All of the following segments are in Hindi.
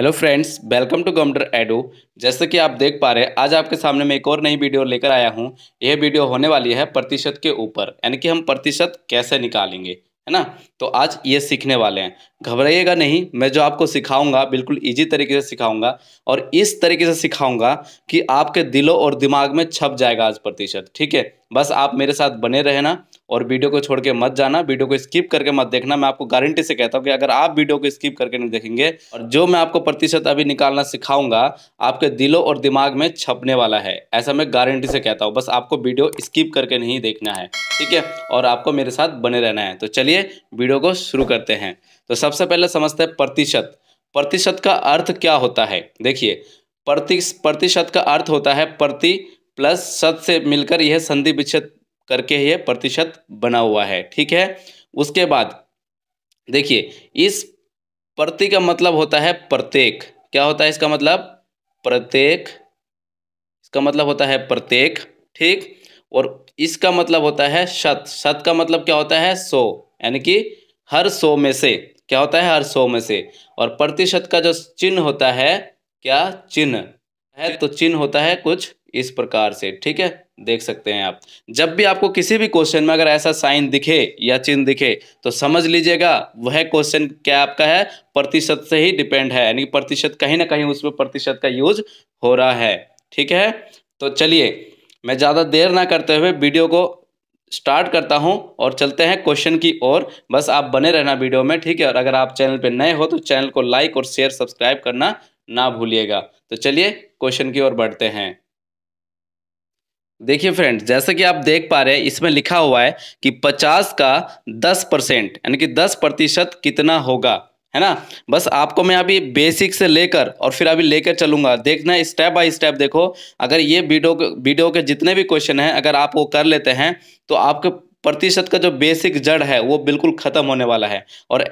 hello friends welcome to computer एडो जैसे कि आप देख पा रहे हैं आज आपके सामने मैं एक और नई वीडियो लेकर आया हूं यह वीडियो होने वाली है प्रतिशत के ऊपर यानी कि हम प्रतिशत कैसे निकालेंगे है ना तो आज ये सीखने वाले हैं घबराइएगा नहीं मैं जो आपको सिखाऊंगा बिल्कुल इजी तरीके से सिखाऊंगा और इस तरीके से सिखाऊंगा कि आपके दिलों और दिमाग में छप जाएगा आज प्रतिशत ठीक है बस आप मेरे साथ बने रहना और वीडियो को छोड़ के मत जाना वीडियो को स्किप करके मत देखना मैं आपको गारंटी से कहता हूँ कि अगर आप वीडियो को स्किप करके नहीं देखेंगे और जो मैं आपको प्रतिशत अभी निकालना सिखाऊंगा आपके दिलों और दिमाग में छपने वाला है ऐसा मैं गारंटी से कहता हूँ बस आपको वीडियो स्किप करके नहीं देखना है ठीक है और आपको मेरे साथ बने रहना है तो चलिए वीडियो को शुरू करते हैं तो सबसे पहले समझते हैं प्रतिशत प्रतिशत का अर्थ क्या होता है देखिए प्रतिशत का अर्थ होता है प्रति प्लस शत से मिलकर यह संधि विच्छेद करके यह प्रतिशत बना हुआ है ठीक है उसके बाद देखिए इस प्रति का मतलब होता है प्रत्येक क्या होता है इसका मतलब प्रत्येक इसका मतलब होता है प्रत्येक ठीक और इसका मतलब होता है शत शत का मतलब क्या होता है सौ यानी कि हर सौ में से क्या होता है हर सौ में से और प्रतिशत का जो चिन्ह होता है क्या चिन्ह है तो चिन्ह होता है कुछ इस प्रकार से ठीक है देख सकते हैं आप जब भी आपको किसी भी क्वेश्चन में अगर ऐसा साइन दिखे या चिन्ह दिखे तो समझ लीजिएगा वह क्वेश्चन क्या आपका है प्रतिशत से ही डिपेंड है यानी प्रतिशत कहीं ना कहीं उसमें प्रतिशत का यूज हो रहा है ठीक है तो चलिए मैं ज़्यादा देर ना करते हुए वीडियो को स्टार्ट करता हूं और चलते हैं क्वेश्चन की ओर बस आप बने रहना वीडियो में ठीक है और अगर आप चैनल पर नए हो तो चैनल को लाइक और शेयर सब्सक्राइब करना ना भूलिएगा तो चलिए क्वेश्चन की ओर बढ़ते हैं देखिए फ्रेंड्स जैसे कि आप देख पा रहे हैं इसमें लिखा हुआ है कि 50 का 10 परसेंट यानी कि 10 प्रतिशत कितना होगा है ना बस आपको मैं अभी बेसिक से लेकर और फिर अभी लेकर चलूंगा देखना स्टेप बाय स्टेप देखो अगर ये वीडियो वीडियो के जितने भी क्वेश्चन हैं अगर आप वो कर लेते हैं तो आपके प्रतिशत का जो बेसिक जड़ है वो बिल्कुल ख़त्म होने वाला है और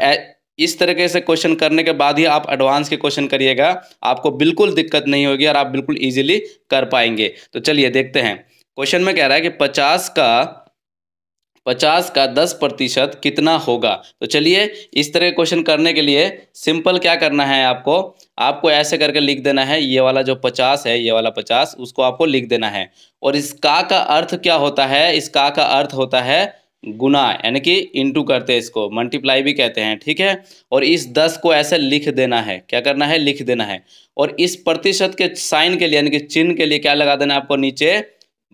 इस तरीके से क्वेश्चन करने के बाद ही आप एडवांस के क्वेश्चन करिएगा आपको बिल्कुल दिक्कत नहीं होगी और आप बिल्कुल ईजिली कर पाएंगे तो चलिए देखते हैं क्वेश्चन में कह रहा है कि पचास का पचास का दस प्रतिशत कितना होगा तो चलिए इस तरह क्वेश्चन करने के लिए सिंपल क्या करना है आपको आपको ऐसे करके लिख देना है ये वाला जो पचास है ये वाला पचास उसको आपको लिख देना है और इस का का अर्थ क्या होता है इस का का अर्थ होता है गुना यानी कि इंटू करते हैं इसको मल्टीप्लाई भी कहते हैं ठीक है और इस दस को ऐसे लिख देना है क्या करना है लिख देना है और इस प्रतिशत के साइन के लिए यानी कि चिन्ह के लिए क्या लगा देना है आपको नीचे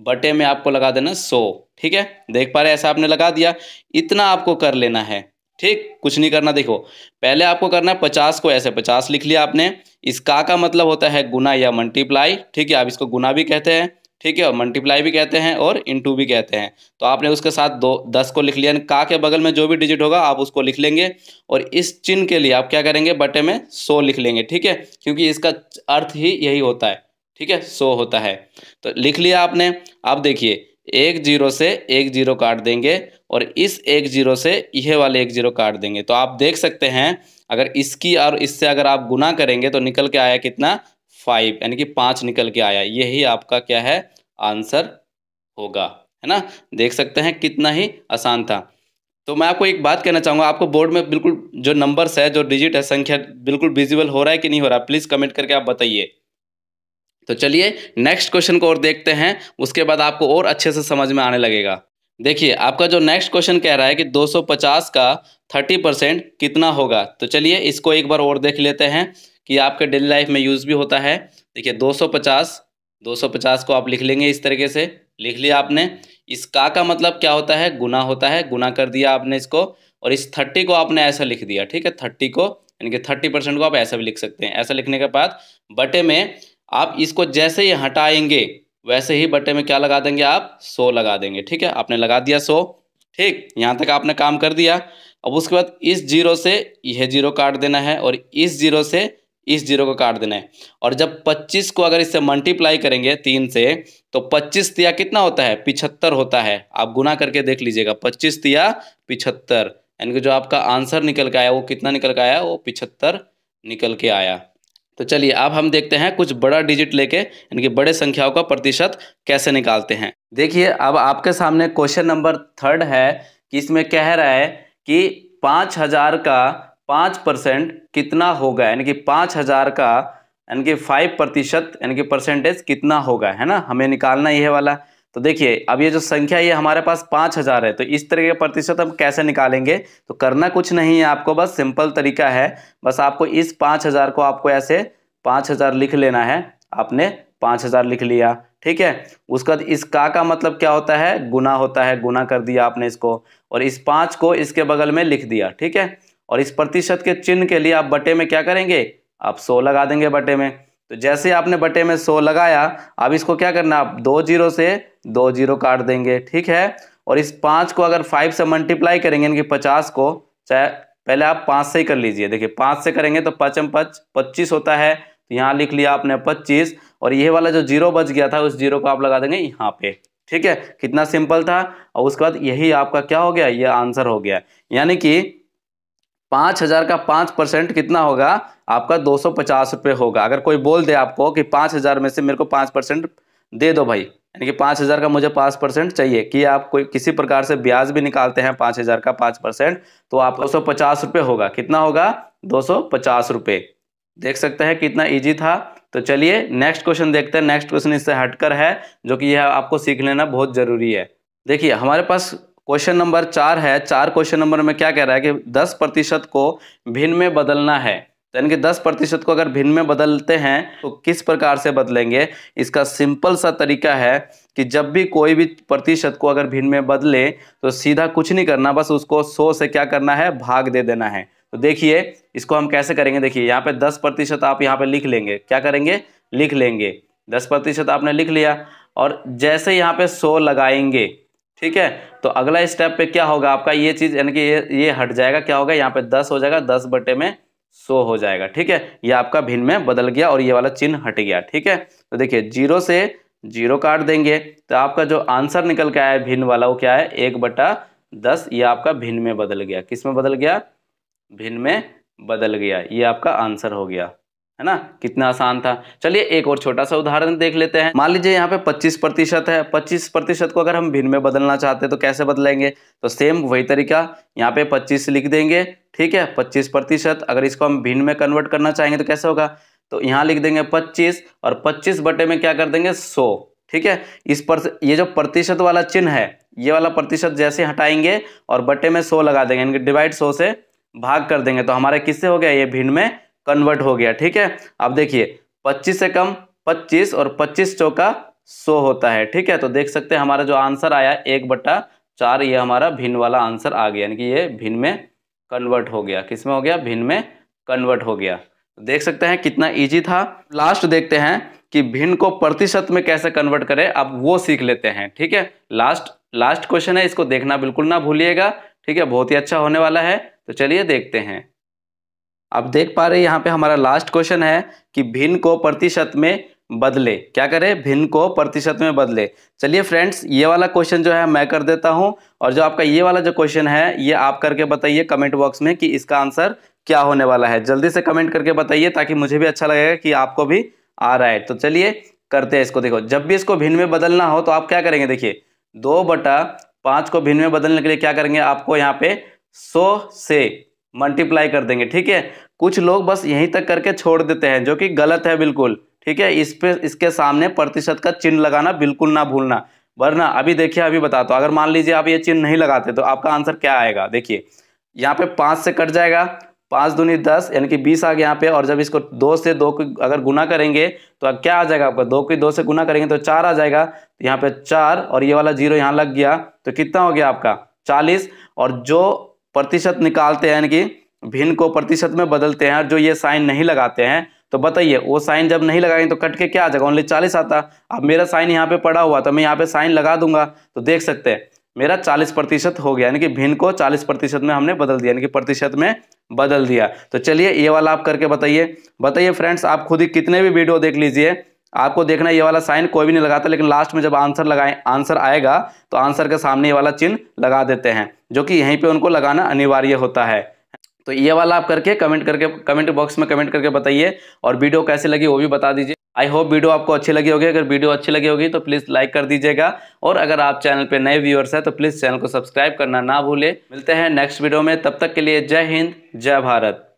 बटे में आपको लगा देना सो ठीक है देख पा रहे ऐसा आपने लगा दिया इतना आपको कर लेना है ठीक कुछ नहीं करना देखो पहले आपको करना है पचास को ऐसे पचास लिख लिया आपने इसका का मतलब होता है गुना या मल्टीप्लाई ठीक है आप इसको गुना भी कहते हैं ठीक है और मल्टीप्लाई भी कहते हैं और इनटू भी कहते हैं तो आपने उसके साथ दो दस को लिख लिया का के बगल में जो भी डिजिट होगा आप उसको लिख लेंगे और इस चिन्ह के लिए आप क्या करेंगे बटे में सो लिख लेंगे ठीक है क्योंकि इसका अर्थ ही यही होता है ठीक है सो होता है तो लिख लिया आपने आप देखिए एक जीरो से एक जीरो काट देंगे और इस एक जीरो से यह वाले एक जीरो काट देंगे तो आप देख सकते हैं अगर इसकी और इससे अगर आप गुना करेंगे तो निकल के आया कितना फाइव यानी कि पाँच निकल के आया यही आपका क्या है आंसर होगा है ना देख सकते हैं कितना ही आसान था तो मैं आपको एक बात कहना चाहूँगा आपको बोर्ड में बिल्कुल जो नंबर्स है जो डिजिट है संख्या बिल्कुल विजिबल हो रहा है कि नहीं हो रहा प्लीज़ कमेंट करके आप बताइए तो चलिए नेक्स्ट क्वेश्चन को और देखते हैं उसके बाद आपको और अच्छे से समझ में आने लगेगा देखिए आपका जो नेक्स्ट क्वेश्चन कह रहा है कि 250 का 30 परसेंट कितना होगा तो चलिए इसको एक बार और देख लेते हैं कि आपके डेली लाइफ में यूज़ भी होता है देखिए 250 250 को आप लिख लेंगे इस तरीके से लिख लिया आपने इस का का मतलब क्या होता है गुना होता है गुना कर दिया आपने इसको और इस थर्टी को आपने ऐसा लिख दिया ठीक है थर्टी को यानी कि थर्टी परसेंट को आप ऐसा भी लिख सकते हैं ऐसा लिखने के बाद बटे में आप इसको जैसे ही हटाएंगे वैसे ही बट्टे में क्या लगा देंगे आप सो लगा देंगे ठीक है आपने लगा दिया सो ठीक यहाँ तक आपने काम कर दिया अब उसके बाद इस जीरो से यह जीरो काट देना है और इस जीरो से इस जीरो को काट देना है और जब 25 को अगर इससे मल्टीप्लाई करेंगे तीन से तो 25 तिया कितना होता है पिछहत्तर होता है आप गुना करके देख लीजिएगा 25 तिया पिछहत्तर यानी कि जो आपका आंसर निकल के आया वो कितना निकल के आया वो पिछहत्तर निकल के आया तो चलिए अब हम देखते हैं कुछ बड़ा डिजिट लेके यानी कि बड़े संख्याओं का प्रतिशत कैसे निकालते हैं देखिए अब आपके सामने क्वेश्चन नंबर थर्ड है कि इसमें कह रहा है कि पाँच हज़ार का पाँच परसेंट कितना होगा यानी कि पाँच हज़ार का यानी कि फाइव प्रतिशत यानी कि परसेंटेज कितना होगा है ना हमें निकालना यह वाला तो देखिए अब ये जो संख्या ये हमारे पास पाँच हजार है तो इस तरह के प्रतिशत हम कैसे निकालेंगे तो करना कुछ नहीं है आपको बस सिंपल तरीका है बस आपको इस पाँच हजार को आपको ऐसे पाँच हजार लिख लेना है आपने पाँच हजार लिख लिया ठीक है उसका इस का का मतलब क्या होता है गुना होता है गुना कर दिया आपने इसको और इस पाँच को इसके बगल में लिख दिया ठीक है और इस प्रतिशत के चिन्ह के लिए आप बटे में क्या करेंगे आप सौ लगा देंगे बटे में तो जैसे आपने बटे में सौ लगाया अब इसको क्या करना आप दो जीरो से दो जीरो काट देंगे ठीक है और इस पाँच को अगर फाइव से मल्टीप्लाई करेंगे इनकी पचास को चाहे पहले आप पाँच से ही कर लीजिए देखिए पाँच से करेंगे तो पचम पच पच्चीस होता है तो यहाँ लिख लिया आपने पच्चीस और ये वाला जो जीरो बच गया था उस जीरो को आप लगा देंगे यहाँ पे ठीक है कितना सिंपल था और उसके बाद यही आपका क्या हो गया ये आंसर हो गया यानी कि पाँच हज़ार का पाँच परसेंट कितना होगा आपका दो सौ पचास रुपये होगा अगर कोई बोल दे आपको कि पाँच हज़ार में से मेरे को पाँच परसेंट दे दो भाई यानी कि पाँच हज़ार का मुझे पाँच परसेंट चाहिए कि आप कोई किसी प्रकार से ब्याज भी निकालते हैं पाँच हज़ार का पाँच परसेंट तो आप दो सौ पचास रुपये होगा कितना होगा दो सौ पचास रुपये देख सकते हैं कितना ईजी था तो चलिए नेक्स्ट क्वेश्चन देखते हैं नेक्स्ट क्वेश्चन इससे हटकर है जो कि यह आपको सीख लेना बहुत ज़रूरी है देखिए हमारे पास क्वेश्चन नंबर चार है चार क्वेश्चन नंबर में क्या कह रहा है कि दस प्रतिशत को भिन्न में बदलना है तो यानी कि दस प्रतिशत को अगर भिन्न में बदलते हैं तो किस प्रकार से बदलेंगे इसका सिंपल सा तरीका है कि जब भी कोई भी प्रतिशत को अगर भिन्न में बदले तो सीधा कुछ नहीं करना बस उसको सौ से क्या करना है भाग दे देना है तो देखिए इसको हम कैसे करेंगे देखिए यहाँ पे दस प्रतिशत आप यहाँ पे लिख लेंगे क्या करेंगे लिख लेंगे दस प्रतिशत आपने लिख लिया और जैसे यहाँ पे सौ लगाएंगे ठीक है तो अगला स्टेप पे क्या होगा आपका ये चीज़ यानी कि ये ये हट जाएगा क्या होगा यहाँ पे दस हो जाएगा दस बटे में सो हो जाएगा ठीक है ये आपका भिन्न में बदल गया और ये वाला चिन्ह हट गया ठीक है तो देखिए जीरो से जीरो काट देंगे तो आपका जो आंसर निकल के आया भिन्न वाला वो क्या है एक बटा दस ये आपका भिन्न में बदल गया किस में बदल गया भिन्न में बदल गया ये आपका आंसर हो गया है ना कितना आसान था चलिए एक और छोटा सा उदाहरण देख लेते हैं मान लीजिए यहाँ पे 25 प्रतिशत है 25 प्रतिशत को अगर हम भिन्न में बदलना चाहते हैं तो कैसे बदलेंगे तो सेम वही तरीका यहाँ पे 25 लिख देंगे ठीक है 25 प्रतिशत अगर इसको हम भिन्न में कन्वर्ट करना चाहेंगे तो कैसे होगा तो यहाँ लिख देंगे पच्चीस और पच्चीस बटे में क्या कर देंगे सौ ठीक है इस पर ये जो प्रतिशत वाला चिन्ह है ये वाला प्रतिशत जैसे हटाएंगे और बटे में सौ लगा देंगे डिवाइड सौ से भाग कर देंगे तो हमारे किससे हो गया ये भिन्न में कन्वर्ट हो गया ठीक है अब देखिए पच्चीस से कम पच्चीस और पच्चीस चौका सो होता है ठीक है तो देख सकते हैं हमारा जो आंसर आया एक बट्टा चार ये हमारा भिन्न वाला आंसर आ गया यानी कि ये भिन्न में कन्वर्ट हो गया किस में हो गया भिन्न में कन्वर्ट हो गया तो देख सकते हैं कितना इजी था लास्ट देखते हैं कि भिन्न को प्रतिशत में कैसे कन्वर्ट करें अब वो सीख लेते हैं ठीक है लास्ट लास्ट क्वेश्चन है इसको देखना बिल्कुल ना भूलिएगा ठीक है बहुत ही अच्छा होने वाला है तो चलिए देखते हैं आप देख पा रहे हैं यहाँ पे हमारा लास्ट क्वेश्चन है कि भिन्न को प्रतिशत में बदले क्या करें भिन्न को प्रतिशत में बदले चलिए फ्रेंड्स ये वाला क्वेश्चन जो है मैं कर देता हूँ और जो आपका ये वाला जो क्वेश्चन है ये आप करके बताइए कमेंट बॉक्स में कि इसका आंसर क्या होने वाला है जल्दी से कमेंट करके बताइए ताकि मुझे भी अच्छा लगेगा कि आपको भी आ रहा है तो चलिए करते हैं इसको देखो जब भी इसको भिन्न में बदलना हो तो आप क्या करेंगे देखिए दो बटा पाँच को भिन्न में बदलने के लिए क्या करेंगे आपको यहाँ पे सौ से मल्टीप्लाई कर देंगे ठीक है कुछ लोग बस यहीं तक करके छोड़ देते हैं जो कि गलत है बिल्कुल ठीक है इस पे इसके सामने प्रतिशत का चिन्ह लगाना बिल्कुल ना भूलना वरना अभी देखिए अभी बताता तो, हूँ अगर मान लीजिए आप ये चिन्ह नहीं लगाते तो आपका आंसर क्या आएगा देखिए यहाँ पे पाँच से कट जाएगा पाँच दूनी दस यानी कि बीस आ गया यहाँ पे और जब इसको दो से दो की अगर गुना करेंगे तो क्या आ जाएगा आपका दो की दो से गुना करेंगे तो चार आ जाएगा तो यहाँ पे चार और ये वाला जीरो यहाँ लग गया तो कितना हो गया आपका चालीस और जो प्रतिशत निकालते हैं यानी कि भिन्न को प्रतिशत में बदलते हैं और जो ये साइन नहीं लगाते हैं तो बताइए वो साइन जब नहीं लगाएंगे तो कट के क्या आ जाएगा ओनली चालीस आता अब मेरा साइन यहाँ पे पड़ा हुआ तो मैं यहाँ पे साइन लगा दूंगा तो देख सकते हैं मेरा चालीस प्रतिशत हो गया यानी कि भिन्न को चालीस प्रतिशत में हमने बदल दिया यानी कि प्रतिशत में बदल दिया तो चलिए ये वाला आप करके बताइए बताइए फ्रेंड्स आप खुद ही कितने भी वीडियो देख लीजिए आपको देखना ये वाला साइन कोई भी नहीं लगाता लेकिन लास्ट में जब आंसर लगाए आंसर आएगा तो आंसर के सामने ये वाला चिन्ह लगा देते हैं जो कि यहीं पे उनको लगाना अनिवार्य होता है तो ये वाला आप करके कमेंट करके कमेंट बॉक्स में कमेंट करके बताइए और वीडियो कैसे लगी वो भी बता दीजिए आई होप वीडियो आपको अच्छी लगी होगी अगर वीडियो अच्छी लगी होगी तो प्लीज़ लाइक कर दीजिएगा और अगर आप चैनल पर नए व्यूअर्स हैं तो प्लीज़ चैनल को सब्सक्राइब करना ना भूलें मिलते हैं नेक्स्ट वीडियो में तब तक के लिए जय हिंद जय भारत